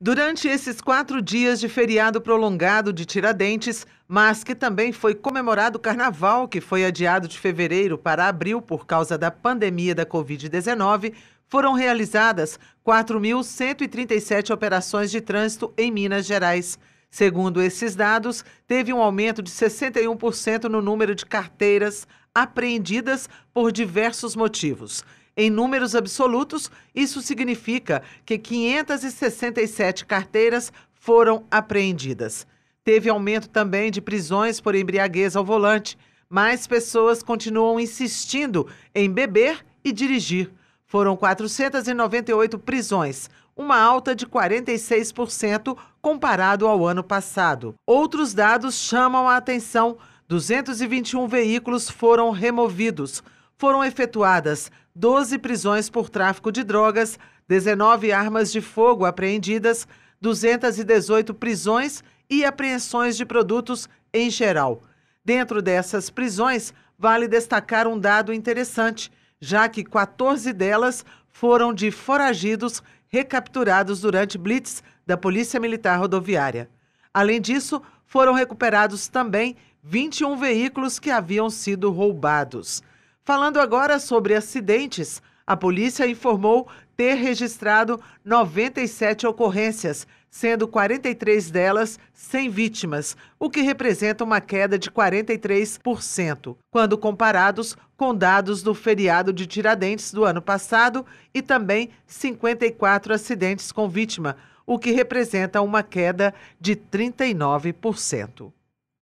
Durante esses quatro dias de feriado prolongado de Tiradentes, mas que também foi comemorado o Carnaval, que foi adiado de fevereiro para abril por causa da pandemia da Covid-19, foram realizadas 4.137 operações de trânsito em Minas Gerais. Segundo esses dados, teve um aumento de 61% no número de carteiras apreendidas por diversos motivos. Em números absolutos, isso significa que 567 carteiras foram apreendidas. Teve aumento também de prisões por embriaguez ao volante. Mais pessoas continuam insistindo em beber e dirigir. Foram 498 prisões, uma alta de 46% comparado ao ano passado. Outros dados chamam a atenção: 221 veículos foram removidos foram efetuadas 12 prisões por tráfico de drogas, 19 armas de fogo apreendidas, 218 prisões e apreensões de produtos em geral. Dentro dessas prisões, vale destacar um dado interessante, já que 14 delas foram de foragidos recapturados durante blitz da Polícia Militar Rodoviária. Além disso, foram recuperados também 21 veículos que haviam sido roubados. Falando agora sobre acidentes, a polícia informou ter registrado 97 ocorrências, sendo 43 delas sem vítimas, o que representa uma queda de 43%, quando comparados com dados do feriado de Tiradentes do ano passado e também 54 acidentes com vítima, o que representa uma queda de 39%.